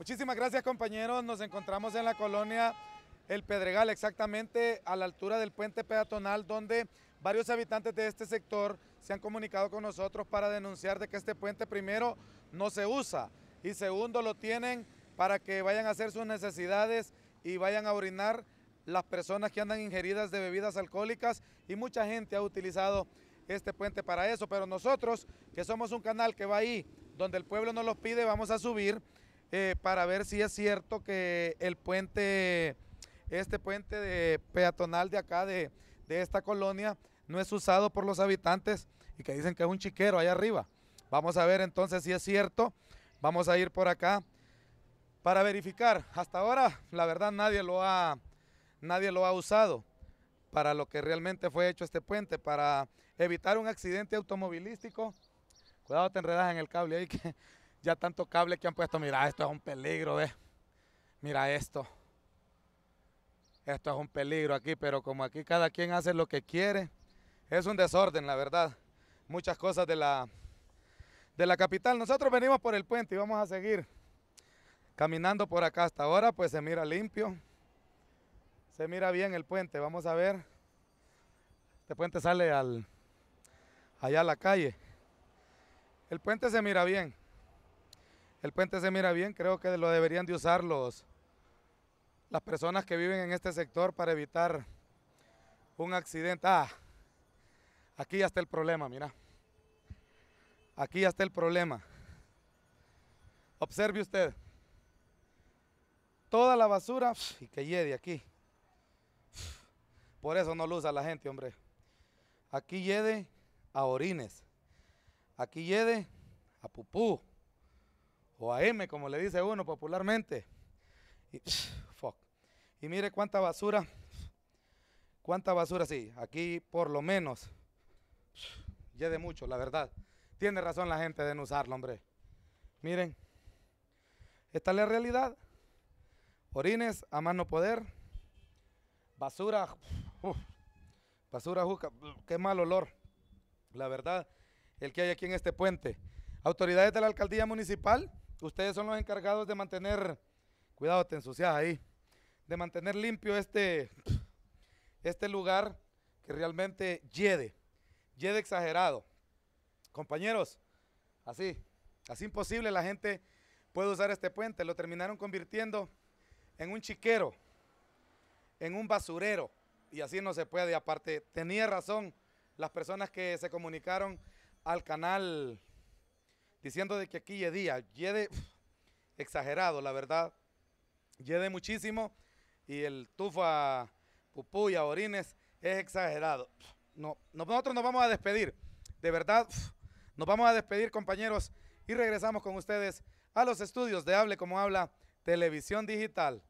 Muchísimas gracias compañeros, nos encontramos en la colonia El Pedregal, exactamente a la altura del puente peatonal donde varios habitantes de este sector se han comunicado con nosotros para denunciar de que este puente primero no se usa y segundo lo tienen para que vayan a hacer sus necesidades y vayan a orinar las personas que andan ingeridas de bebidas alcohólicas y mucha gente ha utilizado este puente para eso, pero nosotros que somos un canal que va ahí donde el pueblo nos lo pide, vamos a subir eh, para ver si es cierto que el puente, este puente peatonal de acá, de, esta colonia, no es usado por los habitantes y que dicen que es un chiquero allá arriba. Vamos a ver entonces si es cierto. Vamos a ir por acá para verificar. Hasta ahora, la verdad, nadie lo ha, nadie lo ha usado para lo que realmente fue hecho este puente, para evitar un accidente automovilístico. Cuidado, te enredas en el cable ahí que ya tanto cable que han puesto, mira, esto es un peligro, ¿ves? Mira esto. Esto es un peligro aquí, pero como aquí cada quien hace lo que quiere, es un desorden, la verdad. Muchas cosas de la, de la capital. Nosotros venimos por el puente y vamos a seguir caminando por acá hasta ahora, pues se mira limpio. Se mira bien el puente, vamos a ver. Este puente sale al, allá a la calle. El puente se mira bien. El puente se mira bien, creo que lo deberían de usar las personas que viven en este sector para evitar un accidente. Ah, aquí ya está el problema, mira. Aquí ya está el problema. Observe usted. Toda la basura y que llegue aquí. Por eso no lo usa la gente, hombre. Aquí llegue a orines. Aquí llegue a pupú o a M, como le dice uno popularmente. Y, mire cuánta basura, cuánta basura, sí, aquí por lo menos, ya de mucho, la verdad. Tiene razón la gente de no usarlo, hombre. Miren, esta es la realidad. Orines a mano poder, basura, basura juca, qué mal olor. La verdad, el que hay aquí en este puente. Autoridades de la alcaldía municipal Ustedes son los encargados de mantener, cuidado, te ensucias ahí, de mantener limpio este, este lugar que realmente yede, yede exagerado. Compañeros, así, así imposible la gente puede usar este puente. Lo terminaron convirtiendo en un chiquero, en un basurero, y así no se puede. Aparte, tenía razón las personas que se comunicaron al canal diciendo de que aquí ya llega exagerado, la verdad, llega muchísimo y el tufa, pupuya, orines es exagerado. No, nosotros nos vamos a despedir, de verdad, nos vamos a despedir compañeros y regresamos con ustedes a los estudios de Hable como habla Televisión Digital.